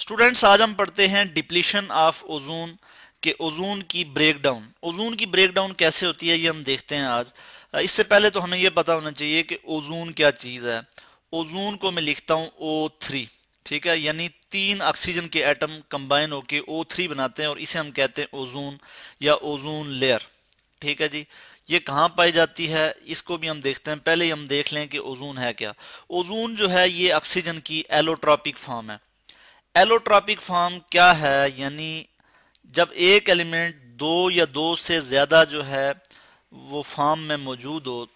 students आज हम पढ़ते हैं डिप्लीशन ऑफ ओजोन के ओजोन की ब्रेकडाउन ओजोन की ब्रेकडाउन कैसे होती है ये हम देखते हैं आज इससे पहले तो हमें ये पता होना चाहिए कि ओजोन क्या चीज़ है ओजोन को मैं लिखता हूँ ओ थ्री ठीक है यानी तीन ऑक्सीजन के एटम कंबाइन होके ओ थ्री बनाते हैं और इसे हम कहते हैं ओजोन या ओजोन लेयर ठीक है जी ये कहाँ पाई जाती है इसको भी हम देखते हैं पहले ही हम देख लें कि ओजोन है क्या ओजोन जो है ये ऑक्सीजन की एलोट्रॉपिक फॉर्म है एलोट्रॉपिक फॉर्म क्या है यानी जब एक एलिमेंट दो या दो से ज़्यादा जो है वो फॉर्म में मौजूद हो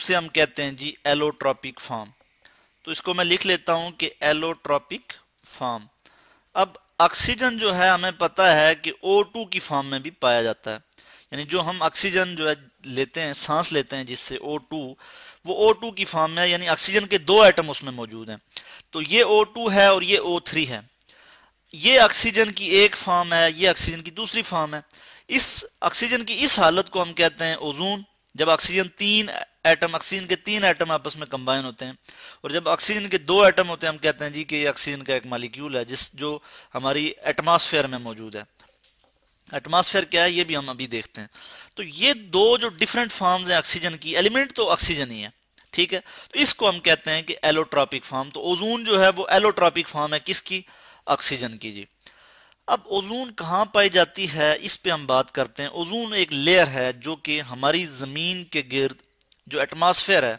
उसे हम कहते हैं जी एलोट्रॉपिक फॉर्म तो इसको मैं लिख लेता हूँ कि एलोट्रॉपिक फॉर्म अब ऑक्सीजन जो है हमें पता है कि O2 की फॉर्म में भी पाया जाता है यानी जो हम ऑक्सीजन जो है लेते हैं सांस लेते हैं जिससे O2 वो O2 की फॉर्म में यानी ऑक्सीजन के दो एटम उसमें मौजूद हैं तो ये O2 है और ये O3 है ये ऑक्सीजन की एक फॉर्म है ये ऑक्सीजन की दूसरी फॉर्म है इस ऑक्सीजन की इस हालत को हम कहते हैं ओजोन जब ऑक्सीजन तीन एटम ऑक्सीजन के तीन एटम आपस में कंबाइन होते हैं और जब ऑक्सीजन के दो एटम होते हैं हम कहते हैं जी कि ये ऑक्सीजन का एक मालिक्यूल है जिस जो हमारी एटमॉस्फेयर में मौजूद है एटमॉस्फेयर क्या है ये भी हम अभी देखते हैं तो ये दो जो डिफरेंट फॉर्म्स हैं ऑक्सीजन की एलिमेंट तो ऑक्सीजन ही है ठीक है तो इसको हम कहते हैं कि एलोट्रॉपिक फॉर्म तो ओजोन जो है वो एलोट्रॉपिक फॉर्म है किसकी ऑक्सीजन की जी अब ओजोन कहाँ पाई जाती है इस पे हम बात करते हैं ओजोन एक लेयर है जो कि हमारी ज़मीन के गिर्द जो एटमॉस्फेयर है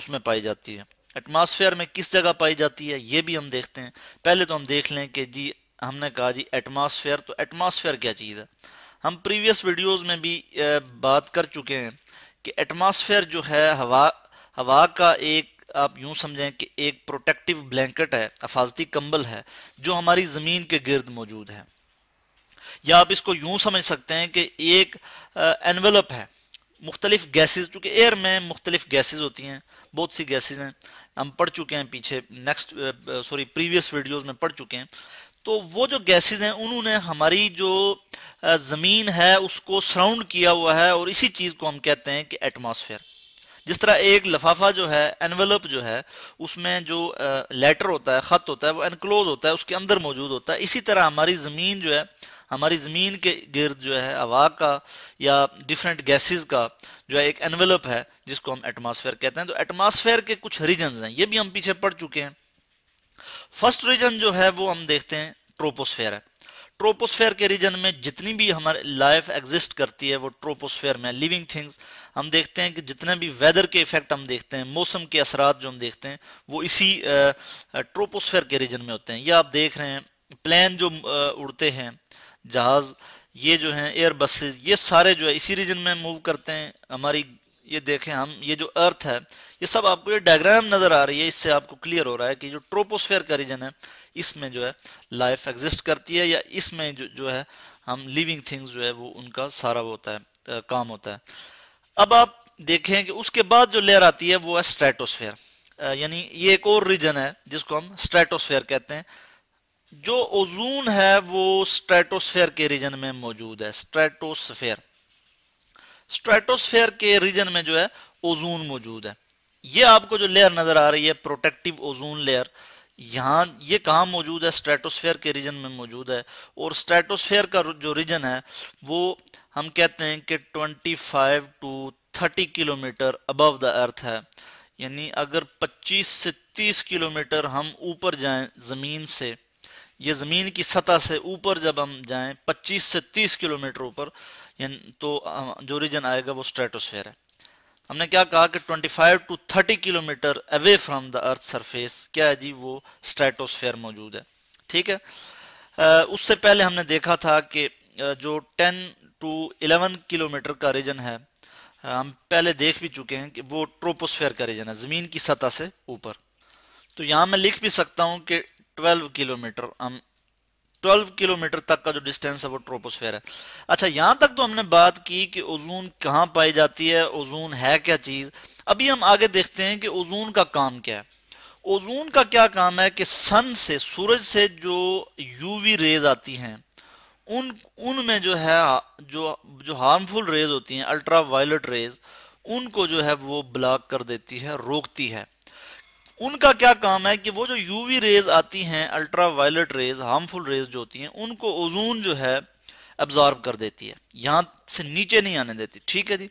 उसमें पाई जाती है एटमॉस्फेयर में किस जगह पाई जाती है ये भी हम देखते हैं पहले तो हम देख लें कि जी हमने कहा जी एटमॉस्फेयर तो एटमॉस्फेयर क्या चीज़ है हम प्रीवियस वीडियोस में भी बात कर चुके हैं कि एटमॉस्फेयर जो है हवा हवा का एक आप यूं समझें कि एक प्रोटेक्टिव ब्लैंकेट है हफाजती कंबल है जो हमारी ज़मीन के गिर्द मौजूद है या आप इसको यूं समझ सकते हैं कि एक एनवलप है मुख्तलिफ गैसेज चूँकि एयर में मुख्तलिफ गैसेज होती हैं बहुत सी गैसेज हैं हम पढ़ चुके हैं पीछे नेक्स्ट सॉरी प्रीवियस वीडियोस में पढ़ चुके हैं तो वो जो गैसेज हैं उन्होंने हमारी जो ज़मीन है उसको सराउंड किया हुआ है और इसी चीज़ को हम कहते हैं कि एटमॉस्फेयर जिस तरह एक लफाफा जो है एनवेलप जो है उसमें जो लेटर होता है ख़त होता है वो एनक्लोज होता है उसके अंदर मौजूद होता है इसी तरह हमारी ज़मीन जो है हमारी ज़मीन के गिर्द जो है हवा का या डिफरेंट गैसेस का जो है एक एनवेलप है जिसको हम एटमॉस्फेयर कहते हैं तो एटमॉस्फेयर के कुछ रीजन हैं ये भी हम पीछे पड़ चुके हैं फर्स्ट रीजन जो है वो हम देखते हैं ट्रोपोस्फेयर है ट्रोपोस्फेयर के रीजन में जितनी भी हमारे लाइफ एग्जिस्ट करती है वो ट्रोपोस्फेयर में लिविंग थिंग्स हम देखते हैं कि जितने भी वेदर के इफेक्ट हम देखते हैं मौसम के असरात जो हम देखते हैं वो इसी ट्रोपोस्फेयर के रीजन में होते हैं या आप देख रहे हैं प्लेन जो उड़ते हैं जहाज ये जो हैं एयर बसेज ये सारे जो है इसी रीजन में मूव करते हैं हमारी ये देखें हम ये जो अर्थ है ये सब आपको ये डायग्राम नजर आ रही है इससे आपको क्लियर हो रहा है कि जो ट्रोपोस्फेयर का रीजन है इसमें जो है लाइफ एग्जिस्ट करती है या इसमें जो जो है हम लिविंग थिंग्स जो है वो उनका सारा होता है आ, काम होता है अब आप देखें कि उसके बाद जो लेयर आती है वो है स्ट्रेटोस्फेयर यानी ये एक और रीजन है जिसको हम स्ट्रेटोस्फेयर कहते हैं जो ओजून है वो स्ट्रेटोस्फेयर के रीजन में मौजूद है स्ट्रेटोस्फेयर स्ट्रेटोस्फेयर के रीजन में जो है ओजोन मौजूद है ये आपको जो लेयर नजर आ रही है प्रोटेक्टिव ओजोन लेयर यहाँ ये कहाँ मौजूद है स्ट्रेटोस्फेयर के रीजन में मौजूद है और स्ट्रेटोस्फेयर का जो रीजन है वो हम कहते हैं कि 25 to 30 kilometre above the earth है यानी अगर 25 से 30 किलोमीटर हम ऊपर जाएं ज़मीन से ये ज़मीन की सतह से ऊपर जब हम जाएं 25 से 30 किलोमीटर ऊपर तो जो रीजन आएगा वो स्ट्रेटोस्फेयर है हमने क्या कहा कि 25 to 30 kilometre away from the earth surface क्या है जी वो स्ट्रेटोस्फेयर मौजूद है ठीक है उससे पहले हमने देखा था कि जो 10 टू 11 किलोमीटर का रीजन है हम पहले देख भी चुके हैं कि वो ट्रोपोस्फेयर का रीजन है ज़मीन की सतह से ऊपर तो यहां मैं लिख भी सकता हूं कि 12 किलोमीटर हम 12 किलोमीटर तक का जो डिस्टेंस है वो ट्रोपोस्फेयर है अच्छा यहाँ तक तो हमने बात की कि ओजून कहाँ पाई जाती है ओजून है क्या चीज़ अभी हम आगे देखते हैं कि ओजून का काम क्या है ओजून का क्या काम है कि सन से सूरज से जो यूवी रेज आती हैं उन उनमें जो है जो जो हार्मफुल रेज होती हैं अल्ट्रा वायलट रेज उनको जो है वो ब्लॉक कर देती है रोकती है उनका क्या काम है कि वो जो यूवी रेज आती हैं ultraviolet rays harmful rays जो होती हैं उनको ओजोन जो है एब्जॉर्ब कर देती है यहां से नीचे नहीं आने देती ठीक है जी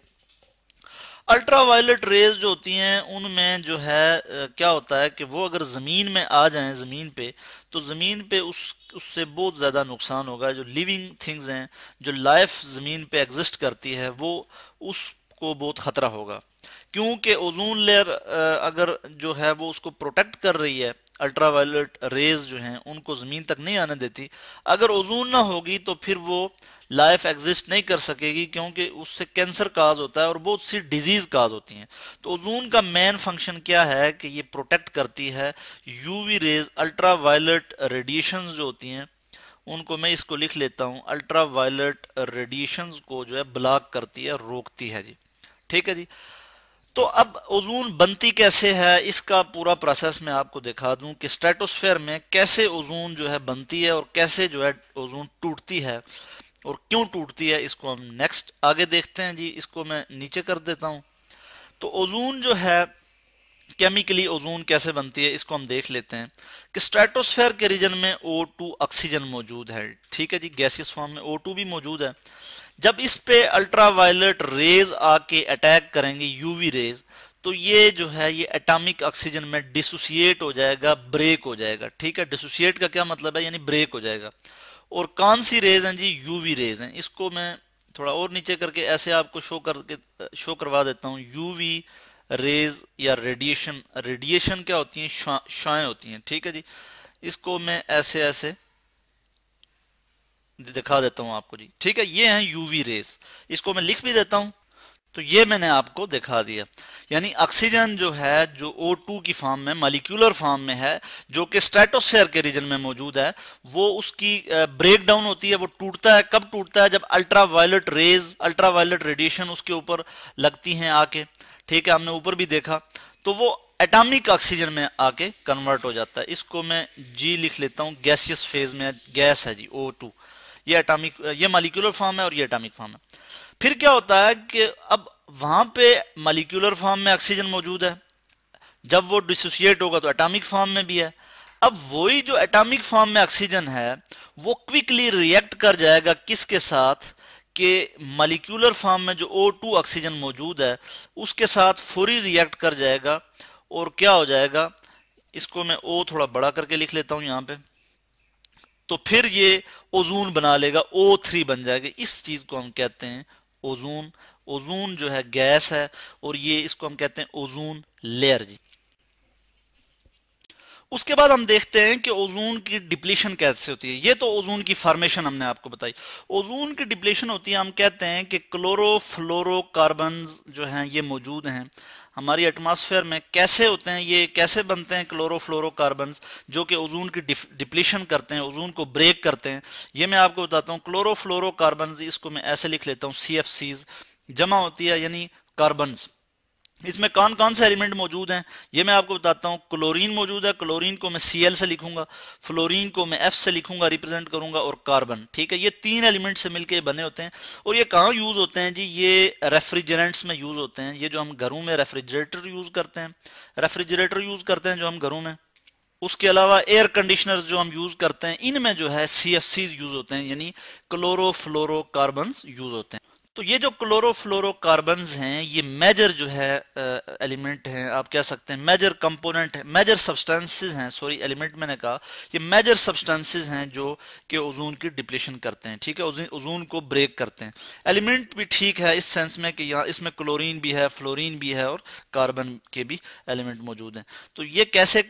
अल्ट्रा वायलेट रेज जो होती हैं उनमें जो है क्या होता है कि वो अगर ज़मीन में आ जाए ज़मीन पे तो ज़मीन पे उस उससे बहुत ज़्यादा नुकसान होगा जो लिविंग थिंग्स हैं जो लाइफ ज़मीन पे एग्जिस्ट करती है वो उसको बहुत ख़तरा होगा क्योंकि ओजोन लेयर अगर जो है वो उसको प्रोटेक्ट कर रही है अल्ट्रावायलेट रेज जो हैं उनको ज़मीन तक नहीं आने देती अगर ओजोन ना होगी तो फिर वो लाइफ एग्जिस्ट नहीं कर सकेगी क्योंकि उससे कैंसर काज होता है और बहुत सी डिजीज़ काज होती हैं तो ओजोन का मेन फंक्शन क्या है कि ये प्रोटेक्ट करती है यूवी रेज अल्ट्रा रेडिएशन जो होती हैं उनको मैं इसको लिख लेता हूँ अल्ट्रा रेडिएशन को जो है ब्लॉक करती है रोकती है जी ठीक है जी तो अब ओजोन बनती कैसे है इसका पूरा प्रोसेस मैं आपको दिखा दूं कि स्ट्रेटोस्फेयर में कैसे ओजोन जो है बनती है और कैसे जो है ओजोन टूटती है और क्यों टूटती है इसको हम नेक्स्ट आगे देखते हैं जी इसको मैं नीचे कर देता हूं तो ओजोन जो है केमिकली ओजोन कैसे बनती है इसको हम देख लेते हैं कि स्ट्रेटोस्फेयर के रीजन में ओ ऑक्सीजन मौजूद है ठीक है जी गैसियस फॉर्म में ओ भी मौजूद है जब इस पे अल्ट्रावायलेट रेज आके अटैक करेंगे यूवी रेज तो ये जो है ये एटॉमिक ऑक्सीजन में डिसोसिएट हो जाएगा ब्रेक हो जाएगा ठीक है डिसोसिएट का क्या मतलब है यानी ब्रेक हो जाएगा और कौन सी रेज हैं जी यूवी रेज हैं इसको मैं थोड़ा और नीचे करके ऐसे आपको शो करके शो करवा देता हूँ यूवी रेज या रेडिएशन रेडिएशन क्या होती हैं शाएँ होती हैं ठीक है जी इसको मैं ऐसे ऐसे दिखा देता हूं आपको जी ठीक है ये है यूवी रेस इसको मैं लिख भी देता हूं तो ये मैंने आपको दिखा दिया यानी ऑक्सीजन जो है जो O2 की फॉर्म में मालिक्यूलर फॉर्म में है जो कि स्ट्रेटोस्फेयर के रीजन में मौजूद है वो उसकी ब्रेक डाउन होती है वो टूटता है कब टूटता है जब ultraviolet rays ultraviolet radiation उसके ऊपर लगती हैं आके ठीक है हमने ऊपर भी देखा तो वो एटॉमिक ऑक्सीजन में आके कन्वर्ट हो जाता है इसको मैं जी लिख लेता हूँ गैसियस फेज में गैस है जी ओ टू ये एटॉमिक ये मालिकुलर फॉर्म है और ये एटॉमिक फॉर्म है फिर क्या होता है कि अब वहां पे मालिकुलर फॉर्म में ऑक्सीजन मौजूद है जब वो डिसोसिएट होगा तो एटॉमिक फॉर्म में भी है अब वही जो एटॉमिक फॉर्म में ऑक्सीजन है वो क्विकली रिएक्ट कर जाएगा किसके साथ के मालिक्यूलर फॉर्म में जो O2 ऑक्सीजन मौजूद है उसके साथ फौरी रिएक्ट कर जाएगा और क्या हो जाएगा इसको मैं ओ थोड़ा बड़ा करके लिख लेता हूं यहां पे तो फिर ये ओजून बना लेगा ओ थ्री बन जाएगा इस चीज को हम कहते हैं ओजून ओजून जो है गैस है और ये इसको हम कहते हैं ओजून लेयर जी उसके बाद हम देखते हैं कि ओजून की डिप्लीशन कैसे होती है ये तो ओजून की फॉर्मेशन हमने आपको बताई ओजून की डिप्लीशन होती है हम कहते हैं कि क्लोरो क्लोरोफ्लोरोकार्बन जो हैं ये मौजूद हैं हमारी एटमॉस्फेयर में कैसे होते हैं ये कैसे बनते हैं क्लोरोफ्लोरोकार्बन जो कि ओजून की डिप्लीशन करते हैं ओजून को ब्रेक करते हैं ये मैं आपको बताता हूँ क्लोरोफ्लोरोकार्बन इसको मैं ऐसे लिख लेता हूँ सी जमा होती है यानी कार्बन्स इसमें कौन कौन से एलिमेंट मौजूद हैं ये मैं आपको बताता हूँ क्लोरीन मौजूद है क्लोरीन को मैं सी एल से लिखूंगा फ्लोरीन को मैं एफ से लिखूंगा रिप्रेजेंट करूंगा और कार्बन ठीक है ये तीन एलिमेंट से मिलके बने होते हैं और ये कहाँ यूज होते हैं जी ये रेफ्रिजरेंट्स में यूज होते हैं ये जो हम घरों में रेफ्रिजरेटर यूज करते हैं रेफ्रिजरेटर यूज करते हैं जो हम घरों में उसके अलावा एयर कंडीशनर जो हम यूज करते हैं इनमें जो है सी यूज होते हैं यानी क्लोरो यूज होते हैं तो ये जो क्लोरोफ्लोरोकार्बन हैं ये मेजर जो है एलिमेंट हैं आप कह सकते हैं मेजर कंपोनेंट है मेजर सब्सटेंसेस हैं सॉरी एलिमेंट मैंने कहा ये मेजर सब्सटेंसेस हैं जो कि ओजोन की डिप्लेशन करते हैं ठीक है ओजोन को ब्रेक करते हैं एलिमेंट भी ठीक है इस सेंस में कि यहाँ इसमें क्लोरीन भी है फ्लोरीन भी है और कार्बन के भी एलिमेंट मौजूद हैं तो ये कैसे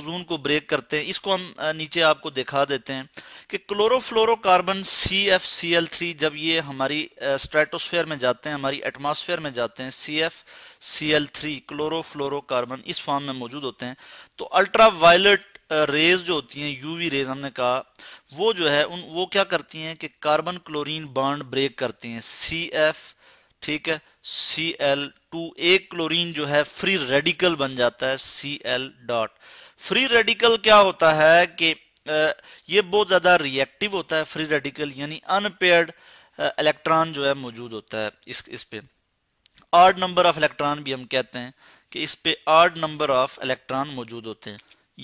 ओजोन को ब्रेक करते हैं इसको हम नीचे आपको दिखा देते हैं कि chlorofluorocarbon C F C L three जब ये हमारी आ, स्ट्रेटोस्फेयर में जाते हैं हमारी एटमॉस्फेयर में जाते हैं C F C L three chlorofluorocarbon इस फॉर्म में मौजूद होते हैं तो अल्ट्रा वायलेट रेज जो होती हैं यूवी रेज हमने कहा वो जो है उन वो क्या करती हैं कि कार्बन क्लोरीन बॉन्ड ब्रेक करती हैं सी एफ ठीक है सी एल टू एक क्लोरीन जो है फ्री रेडिकल बन जाता है C L dot free radical क्या होता है कि ये बहुत ज़्यादा रिएक्टिव होता है फ्री रेडिकल यानी अनपेयर्ड इलेक्ट्रॉन जो है मौजूद होता है इस इस पे आर्ड नंबर ऑफ इलेक्ट्रॉन भी हम कहते हैं कि इस पे आर्ड नंबर ऑफ इलेक्ट्रॉन मौजूद होते हैं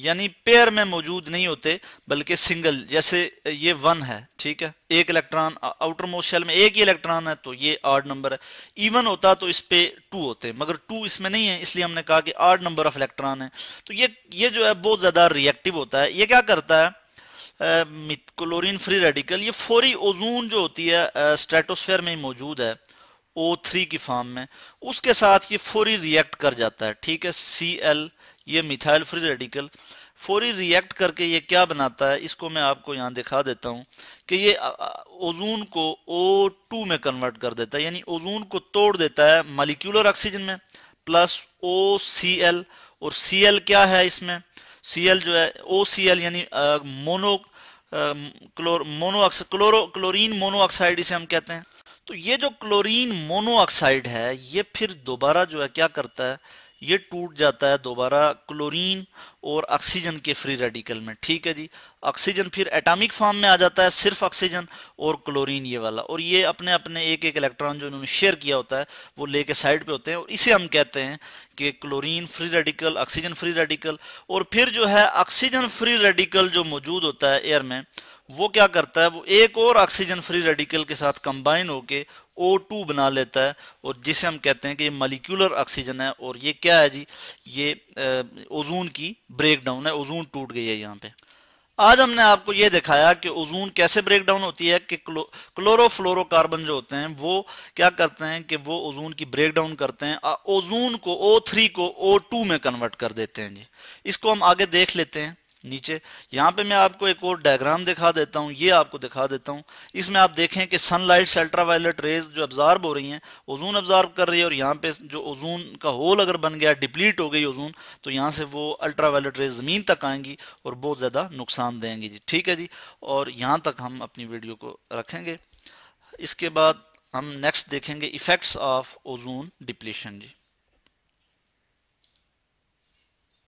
यानी पेयर में मौजूद नहीं होते बल्कि सिंगल जैसे ये वन है ठीक है एक इलेक्ट्रॉन आउटर मोस्ट शेल में एक ही इलेक्ट्रॉन है तो ये आर्ड नंबर है इवन होता तो इस पे टू होते मगर टू इसमें नहीं है इसलिए हमने कहा कि आर्ड नंबर ऑफ इलेक्ट्रॉन है तो ये ये जो है बहुत ज़्यादा रिएक्टिव होता है ये क्या करता है क्लोरीन फ्री रेडिकल ये फोरी ओजोन जो होती है स्ट्रेटोस्फेयर में ही मौजूद है ओ थ्री की फॉर्म में उसके साथ ये फोरी रिएक्ट कर जाता है ठीक है सी एल ये मिथाइल फ्री रेडिकल फोरी रिएक्ट करके ये क्या बनाता है इसको मैं आपको यहाँ दिखा देता हूँ कि ये ओजून को ओ टू में कन्वर्ट कर देता है यानी ओजून को तोड़ देता है मालिक्यूलर ऑक्सीजन में प्लस ओ सी एल और सी एल क्या है इसमें सीएल जो है ओ सी एल यानी mono chlor monoxide chloro chlorine monoxide इसे हम कहते हैं तो ये जो क्लोरीन मोनोऑक्साइड है ये फिर दोबारा जो है क्या करता है ये टूट जाता है दोबारा क्लोरीन और ऑक्सीजन के फ्री रेडिकल में ठीक है जी ऑक्सीजन फिर एटॉमिक फॉर्म में आ जाता है सिर्फ ऑक्सीजन और क्लोरीन ये वाला और ये अपने अपने एक एक इलेक्ट्रॉन जो इन्होंने शेयर किया होता है वो लेके साइड पे होते हैं और इसे हम कहते हैं कि chlorine free radical oxygen free radical और फिर जो है ऑक्सीजन फ्री रेडिकल जो मौजूद होता है एयर में वो क्या करता है वो एक और ऑक्सीजन फ्री रेडिकल के साथ कंबाइन होके O2 बना लेता है और जिसे हम कहते हैं कि ये मलिकुलर ऑक्सीजन है और ये क्या है जी ये ओजून की ब्रेकडाउन है ओजून टूट गई है यहाँ पे आज हमने आपको ये दिखाया कि ओजून कैसे ब्रेक डाउन होती है कि क्लोरो क्लोरोफ्लोरोकार्बन जो होते हैं वो क्या करते हैं कि वो ओजून की ब्रेक डाउन करते हैं ओजून को थ्री को टू में कन्वर्ट कर देते हैं जी इसको हम आगे देख लेते हैं नीचे यहाँ पे मैं आपको एक और डायग्राम दिखा देता हूँ ये आपको दिखा देता हूँ इसमें आप देखें कि सनलाइट से अल्ट्रावायलेट रेज जो अब्जार्ब हो रही हैं ओजून अब्जार्ब कर रही है और यहाँ पे जो ओजून का होल अगर बन गया डिप्लीट हो गई ओजून तो यहाँ से वो अल्ट्रावायलेट रेज ज़मीन तक आएंगी और बहुत ज़्यादा नुकसान देंगी जी ठीक है जी और यहाँ तक हम अपनी वीडियो को रखेंगे इसके बाद हम नेक्स्ट देखेंगे effects of ozone depletion ji